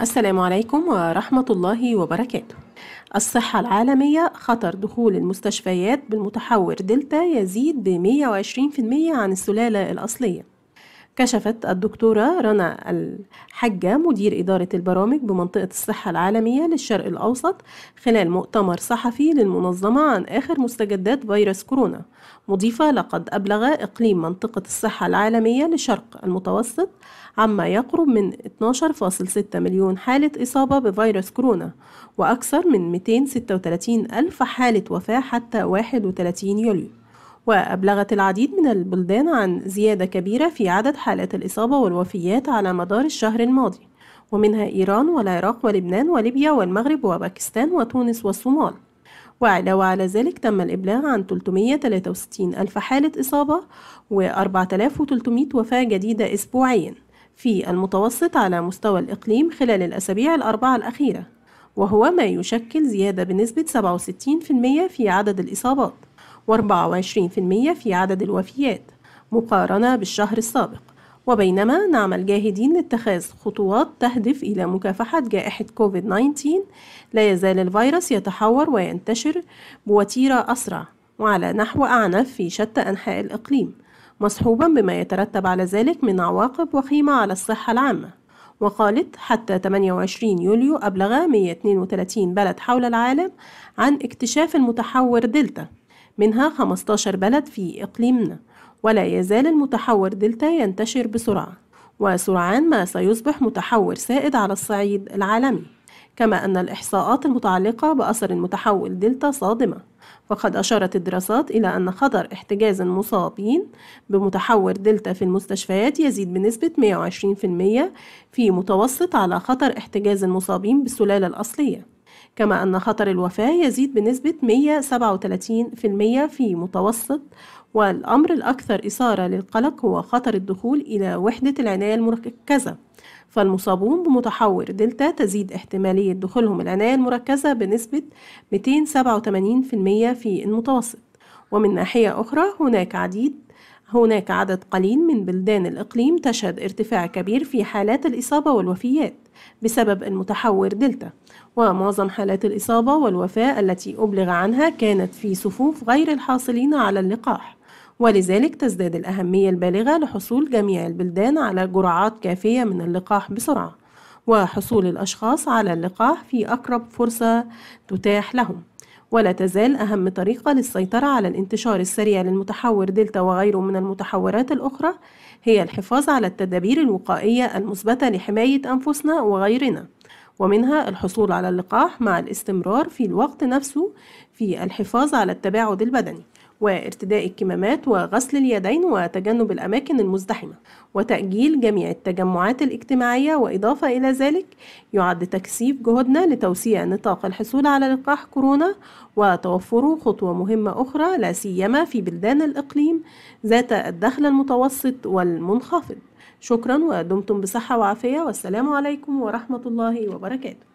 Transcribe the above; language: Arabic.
السلام عليكم ورحمة الله وبركاته الصحة العالمية خطر دخول المستشفيات بالمتحور دلتا يزيد ب 120% عن السلالة الأصلية كشفت الدكتورة رنا الحجة مدير إدارة البرامج بمنطقة الصحة العالمية للشرق الأوسط خلال مؤتمر صحفي للمنظمة عن آخر مستجدات فيروس كورونا مضيفة لقد أبلغ إقليم منطقة الصحة العالمية لشرق المتوسط عما يقرب من 12.6 مليون حالة إصابة بفيروس كورونا وأكثر من 236 ألف حالة وفاة حتى 31 يوليو وأبلغت العديد من البلدان عن زيادة كبيرة في عدد حالات الإصابة والوفيات على مدار الشهر الماضي ومنها إيران والعراق ولبنان وليبيا والمغرب وباكستان وتونس والصومال وعلاوة على ذلك تم الإبلاغ عن 363 ألف حالة إصابة و 4300 وفاة جديدة أسبوعيا في المتوسط على مستوى الإقليم خلال الأسابيع الأربعة الأخيرة وهو ما يشكل زيادة بنسبة 67% في عدد الإصابات و24% في عدد الوفيات مقارنة بالشهر السابق وبينما نعمل جاهدين لاتخاذ خطوات تهدف إلى مكافحة جائحة كوفيد-19 لا يزال الفيروس يتحور وينتشر بوتيرة أسرع وعلى نحو أعنف في شتى أنحاء الإقليم مصحوبا بما يترتب على ذلك من عواقب وخيمة على الصحة العامة وقالت حتى 28 يوليو أبلغ 132 بلد حول العالم عن اكتشاف المتحور دلتا منها 15 بلد في إقليمنا ولا يزال المتحور دلتا ينتشر بسرعة وسرعان ما سيصبح متحور سائد على الصعيد العالمي كما أن الإحصاءات المتعلقة بأثر المتحول دلتا صادمة فقد أشارت الدراسات إلى أن خطر احتجاز المصابين بمتحور دلتا في المستشفيات يزيد بنسبة 120% في متوسط على خطر احتجاز المصابين بالسلالة الأصلية كما أن خطر الوفاة يزيد بنسبة 137% في متوسط والأمر الأكثر إثارة للقلق هو خطر الدخول إلى وحدة العناية المركزة فالمصابون بمتحور دلتا تزيد احتمالية دخولهم العناية المركزة بنسبة 287% في المتوسط ومن ناحية أخرى هناك عديد هناك عدد قليل من بلدان الإقليم تشهد ارتفاع كبير في حالات الإصابة والوفيات بسبب المتحور دلتا ومعظم حالات الإصابة والوفاة التي أبلغ عنها كانت في صفوف غير الحاصلين على اللقاح ولذلك تزداد الأهمية البالغة لحصول جميع البلدان على جرعات كافية من اللقاح بسرعة وحصول الأشخاص على اللقاح في أقرب فرصة تتاح لهم ولا تزال أهم طريقة للسيطرة على الانتشار السريع للمتحور دلتا وغيره من المتحورات الأخرى هي الحفاظ على التدابير الوقائية المثبتة لحماية أنفسنا وغيرنا ومنها الحصول على اللقاح مع الاستمرار في الوقت نفسه في الحفاظ على التباعد البدني وارتداء الكمامات وغسل اليدين وتجنب الأماكن المزدحمة وتأجيل جميع التجمعات الاجتماعية وإضافة إلى ذلك يعد تكثيف جهودنا لتوسيع نطاق الحصول على لقاح كورونا وتوفره خطوة مهمة أخرى لا سيما في بلدان الإقليم ذات الدخل المتوسط والمنخفض شكرا ودمتم بصحة وعافية والسلام عليكم ورحمة الله وبركاته